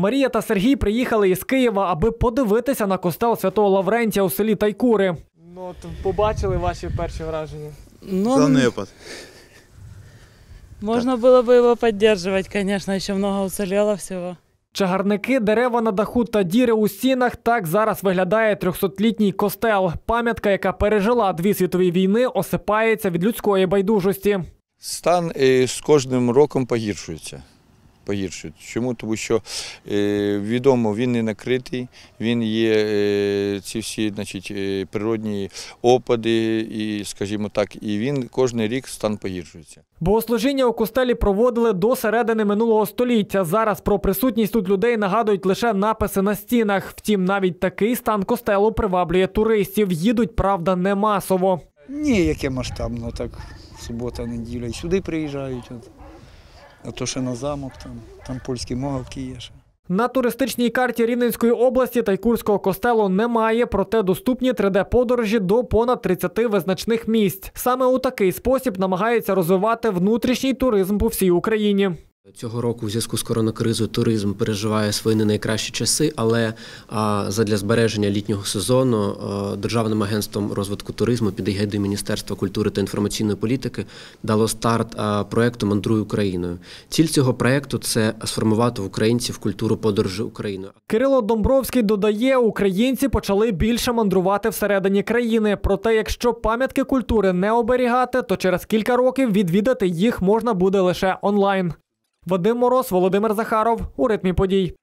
Марія та Сергій приїхали із Києва, аби подивитися на костел святого Лаврентія у селі Тайкури. Ну, от побачили ваші перші враження. Ну, Занепад. Можна було б його підтримувати, звісно, ще багато уціліло всього. Чагарники, дерева на даху та діри у стінах так зараз виглядає 300-літній костел. Пам'ятка, яка пережила дві світові війни, осипається від людської байдужості. Стан е, з кожним роком погіршується погіршують. Чому? Тому що е, відомо, він не накритий, він є е, ці всі значить, е, природні опади, і, скажімо так, і він кожен рік стан погіршується. Богослужіння у костелі проводили до середини минулого століття. Зараз про присутність тут людей нагадують лише написи на стінах. Втім, навіть такий стан костелу приваблює туристів. Їдуть, правда, не масово. Ні, яке масштабно, так субота, неділя, і сюди приїжджають а то ще на замок, там там польські могилки є. ще. На туристичній карті Рівненської області та й Курського костелу немає, проте доступні 3D-подорожі до понад 30 визначних місць. Саме у такий спосіб намагаються розвивати внутрішній туризм по всій Україні. Цього року в зв'язку з коронакризою туризм переживає свої не найкращі часи, але задля збереження літнього сезону Державним агентством розвитку туризму під егідою Міністерства культури та інформаційної політики дало старт проєкту Мандруй Україною. Ціль цього проєкту – це сформувати в українців культуру подорожі Україною. Кирило Домбровський додає, українці почали більше мандрувати всередині країни. Проте, якщо пам'ятки культури не оберігати, то через кілька років відвідати їх можна буде лише онлайн. Вадим Мороз, Володимир Захаров у ритмі подій.